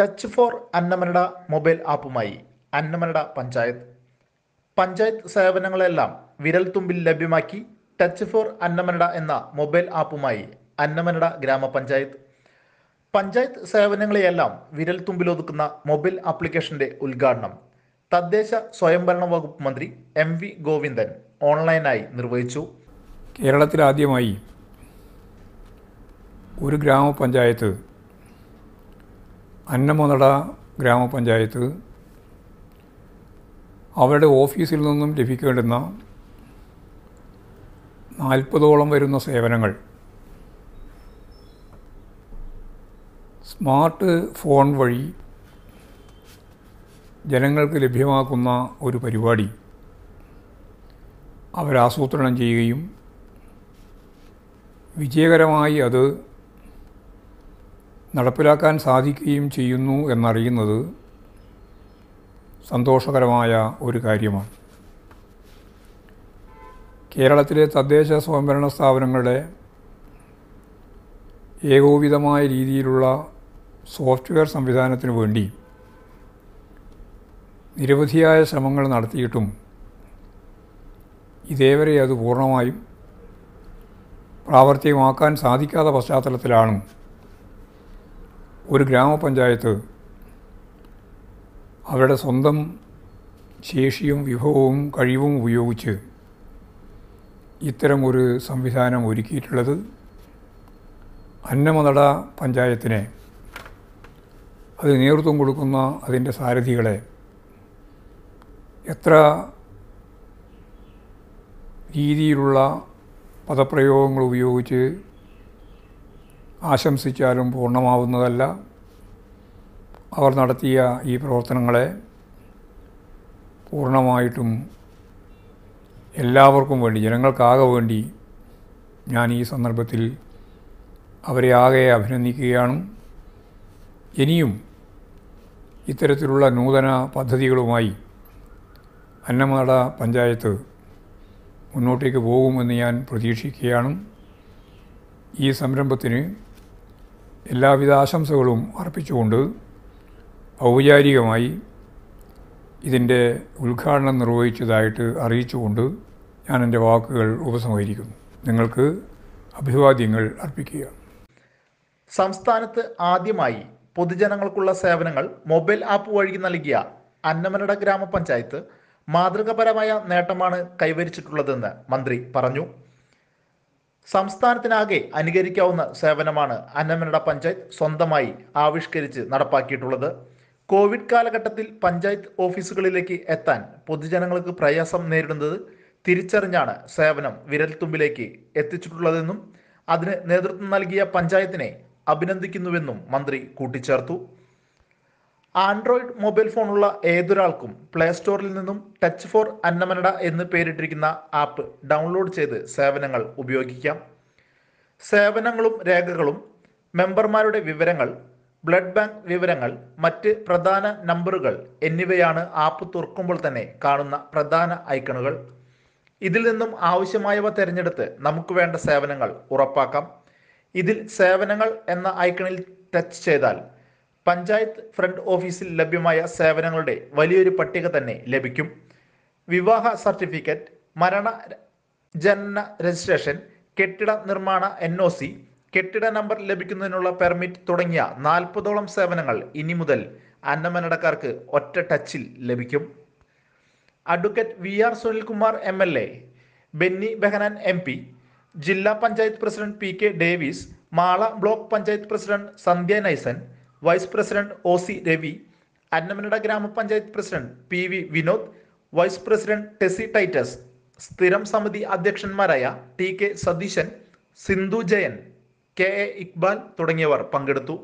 touch for Annamanada mobile ആപ്പുമായി അന്നമനട പഞ്ചായത്ത് പഞ്ചായത്ത് സേവനങ്ങളെല്ലാം വിരൽത്തുമ്പിൽ ലഭ്യമാക്കി ടച്ച് ഫോർ അന്നമനട എന്ന മൊബൈൽ ആപ്പുമായി അന്നമനട ഗ്രാമപഞ്ചായത്ത് പഞ്ചായത്ത് സേവനങ്ങളെയെല്ലാം ഒതുക്കുന്ന മൊബൈൽ ആപ്ലിക്കേഷന്റെ ഉദ്ഘാടനം തദ്ദേശ സ്വയംഭരണ വകുപ്പ് മന്ത്രി എം വി ഗോവിന്ദൻ ഓൺലൈനായി നിർവഹിച്ചു കേരളത്തിലാദ്യമായി ഒരു ഗ്രാമപഞ്ചായത്ത് അന്നമനട ഗ്രാമപഞ്ചായത്ത് അവരുടെ ഓഫീസിൽ നിന്നും ലഭിക്കേണ്ടുന്ന നാൽപ്പതോളം വരുന്ന സേവനങ്ങൾ സ്മാർട്ട് ഫോൺ വഴി ജനങ്ങൾക്ക് ലഭ്യമാക്കുന്ന ഒരു പരിപാടി അവരാസൂത്രണം ചെയ്യുകയും വിജയകരമായി അത് നടപ്പിലാക്കാൻ സാധിക്കുകയും ചെയ്യുന്നു എന്നറിയുന്നത് സന്തോഷകരമായ ഒരു കാര്യമാണ് കേരളത്തിലെ തദ്ദേശ സ്വയംഭരണ സ്ഥാപനങ്ങളുടെ ഏകോപിതമായ രീതിയിലുള്ള സോഫ്റ്റ്വെയർ സംവിധാനത്തിന് വേണ്ടി നിരവധിയായ ശ്രമങ്ങൾ നടത്തിയിട്ടും ഇതേവരെ അത് പൂർണ്ണമായും പ്രാവർത്തികമാക്കാൻ സാധിക്കാത്ത പശ്ചാത്തലത്തിലാണ് ഒരു ഗ്രാമപഞ്ചായത്ത് അവരുടെ സ്വന്തം ശേഷിയും വിഭവവും കഴിവും ഉപയോഗിച്ച് ഇത്തരം ഒരു സംവിധാനം ഒരുക്കിയിട്ടുള്ളത് അന്നമനട പഞ്ചായത്തിനെ അത് നേതൃത്വം കൊടുക്കുന്ന അതിൻ്റെ സാരഥികളെ എത്ര രീതിയിലുള്ള പദപ്രയോഗങ്ങൾ ഉപയോഗിച്ച് ആശംസിച്ചാലും പൂർണ്ണമാവുന്നതല്ല അവർ നടത്തിയ ഈ പ്രവർത്തനങ്ങളെ പൂർണ്ണമായിട്ടും എല്ലാവർക്കും വേണ്ടി ജനങ്ങൾക്കാകെ വേണ്ടി ഞാൻ ഈ സന്ദർഭത്തിൽ അവരെ ആകെ അഭിനന്ദിക്കുകയാണ് ഇനിയും ഇത്തരത്തിലുള്ള നൂതന പദ്ധതികളുമായി അന്നമാട പഞ്ചായത്ത് മുന്നോട്ടേക്ക് പോകുമെന്ന് ഞാൻ പ്രതീക്ഷിക്കുകയാണ് ഈ സംരംഭത്തിന് എല്ലാവിധ ആശംസകളും അർപ്പിച്ചുകൊണ്ട് ഔപചാരികമായി ഇതിൻ്റെ ഉദ്ഘാടനം നിർവഹിച്ചതായിട്ട് അറിയിച്ചുകൊണ്ട് ഞാൻ എൻ്റെ വാക്കുകൾ ഉപസംഹരിക്കുന്നു നിങ്ങൾക്ക് അഭിവാദ്യങ്ങൾ അർപ്പിക്കുക സംസ്ഥാനത്ത് ആദ്യമായി പൊതുജനങ്ങൾക്കുള്ള സേവനങ്ങൾ മൊബൈൽ ആപ്പ് വഴി നൽകിയ അന്നമനട ഗ്രാമപഞ്ചായത്ത് മാതൃകപരമായ നേട്ടമാണ് കൈവരിച്ചിട്ടുള്ളതെന്ന് മന്ത്രി പറഞ്ഞു സംസ്ഥാനത്തിനാകെ അനുകരിക്കാവുന്ന സേവനമാണ് അന്നമനട പഞ്ചായത്ത് സ്വന്തമായി ആവിഷ്കരിച്ച് നടപ്പാക്കിയിട്ടുള്ളത് കോവിഡ് കാലഘട്ടത്തിൽ പഞ്ചായത്ത് ഓഫീസുകളിലേക്ക് എത്താൻ പൊതുജനങ്ങൾക്ക് പ്രയാസം നേരിടുന്നത് തിരിച്ചറിഞ്ഞാണ് സേവനം വിരൽത്തുമ്പിലേക്ക് എത്തിച്ചിട്ടുള്ളതെന്നും അതിന് നേതൃത്വം നൽകിയ പഞ്ചായത്തിനെ അഭിനന്ദിക്കുന്നുവെന്നും മന്ത്രി കൂട്ടിച്ചേർത്തു ആൻഡ്രോയിഡ് മൊബൈൽ ഫോണുള്ള ഏതൊരാൾക്കും പ്ലേ സ്റ്റോറിൽ നിന്നും ടച്ച് ഫോർ അന്നമനട എന്ന് പേരിട്ടിരിക്കുന്ന ആപ്പ് ഡൗൺലോഡ് ചെയ്ത് സേവനങ്ങൾ ഉപയോഗിക്കാം സേവനങ്ങളും രേഖകളും മെമ്പർമാരുടെ വിവരങ്ങൾ ബ്ലഡ് ബാങ്ക് വിവരങ്ങൾ മറ്റ് പ്രധാന നമ്പറുകൾ എന്നിവയാണ് ആപ്പ് തുറക്കുമ്പോൾ തന്നെ കാണുന്ന പ്രധാന ഐക്കണുകൾ ഇതിൽ നിന്നും ആവശ്യമായവ തിരഞ്ഞെടുത്ത് നമുക്ക് വേണ്ട സേവനങ്ങൾ ഉറപ്പാക്കാം ഇതിൽ സേവനങ്ങൾ എന്ന ഐക്കണിൽ ടച്ച് ചെയ്താൽ പഞ്ചായത്ത് ഫ്രണ്ട് ഓഫീസിൽ ലഭ്യമായ സേവനങ്ങളുടെ വലിയൊരു പട്ടിക തന്നെ ലഭിക്കും വിവാഹ സർട്ടിഫിക്കറ്റ് മരണ ജനന രജിസ്ട്രേഷൻ കെട്ടിട നിർമ്മാണ എൻ ഒ സി കെട്ടിട നമ്പർ ലഭിക്കുന്നതിനുള്ള പെർമിറ്റ് തുടങ്ങിയ നാൽപ്പതോളം സേവനങ്ങൾ ഇനി മുതൽ അന്നമനടക്കാർക്ക് ഒറ്റ ടച്ചിൽ ലഭിക്കും advocate V R Sunilkumar M L A Benny Behanan M P ജില്ലാ panchayat president P K Davis Mala block panchayat president Sandhya Naisan vice president O C Ravi Annamanada ഗ്രാമപഞ്ചായത്ത് president P V Vinod vice president Tessy Titus സ്ഥിരം സമിതി അധ്യക്ഷന്മാരായ T K Satheesan Sindhu Jayan K A Iqbal തുടങ്ങിയവർ പങ്കെടുത്തു